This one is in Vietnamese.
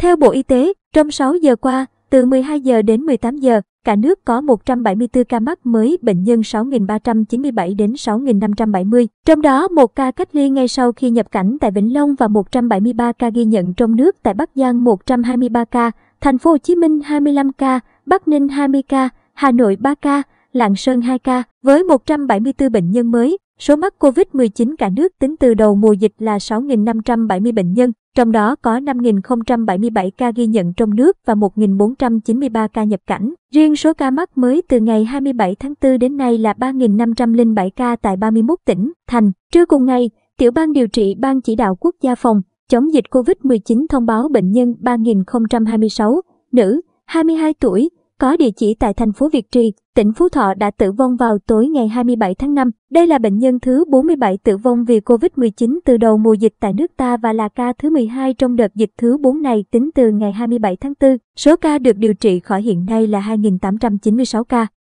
Theo Bộ Y tế, trong 6 giờ qua, từ 12 giờ đến 18 giờ, cả nước có 174 ca mắc mới bệnh nhân 6.397 đến 6.570, trong đó một ca cách ly ngay sau khi nhập cảnh tại Vĩnh Long và 173 ca ghi nhận trong nước tại Bắc Giang 123 ca, Thành phố Hồ Chí Minh 25 ca, Bắc Ninh 20 ca, Hà Nội 3 ca, Lạng Sơn 2 ca, với 174 bệnh nhân mới, Số mắc COVID-19 cả nước tính từ đầu mùa dịch là 6.570 bệnh nhân, trong đó có 5.077 ca ghi nhận trong nước và 1.493 ca nhập cảnh. Riêng số ca mắc mới từ ngày 27 tháng 4 đến nay là 3.507 ca tại 31 tỉnh, thành. Trưa cùng ngày, Tiểu ban điều trị Ban chỉ đạo quốc gia phòng chống dịch COVID-19 thông báo bệnh nhân 3.026, nữ, 22 tuổi, có địa chỉ tại thành phố Việt Trì, tỉnh Phú Thọ đã tử vong vào tối ngày 27 tháng 5. Đây là bệnh nhân thứ 47 tử vong vì COVID-19 từ đầu mùa dịch tại nước ta và là ca thứ 12 trong đợt dịch thứ 4 này tính từ ngày 27 tháng 4. Số ca được điều trị khỏi hiện nay là 2.896 ca.